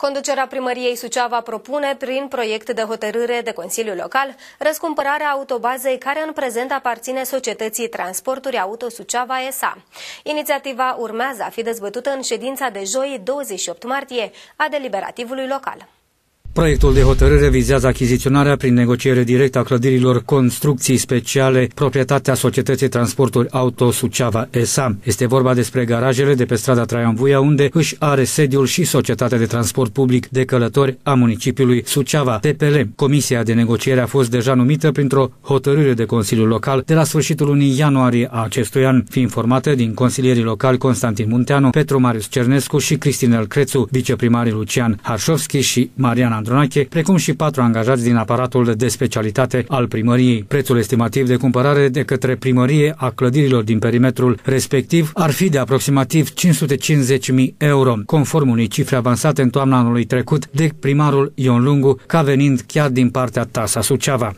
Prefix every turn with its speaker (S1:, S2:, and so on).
S1: Conducerea primăriei Suceava propune, prin proiect de hotărâre de Consiliu Local, răscumpărarea autobazei care în prezent aparține societății Transporturi Auto Suceava SA. Inițiativa urmează a fi dezbătută în ședința de joi 28 martie a deliberativului local.
S2: Proiectul de hotărâre vizează achiziționarea prin negociere directă a clădirilor construcții speciale, proprietatea societății transporturi auto Suceava SA. Este vorba despre garajele de pe strada Traian Vuia, unde își are sediul și societatea de transport public de călători a municipiului Suceava, TPL. Comisia de negociere a fost deja numită printr-o hotărâre de Consiliul Local de la sfârșitul lunii ianuarie a acestui an, fiind formată din consilierii locali Constantin Munteanu, Petru Marius Cernescu și Cristinel Crețu, viceprimarii Lucian Harșovski și Mariana Andronache, precum și patru angajați din aparatul de specialitate al primăriei. Prețul estimativ de cumpărare de către primărie a clădirilor din perimetrul respectiv ar fi de aproximativ 550.000 euro, conform unei cifre avansate în toamna anului trecut de primarul Ion Lungu, ca venind chiar din partea Tasa Suceava.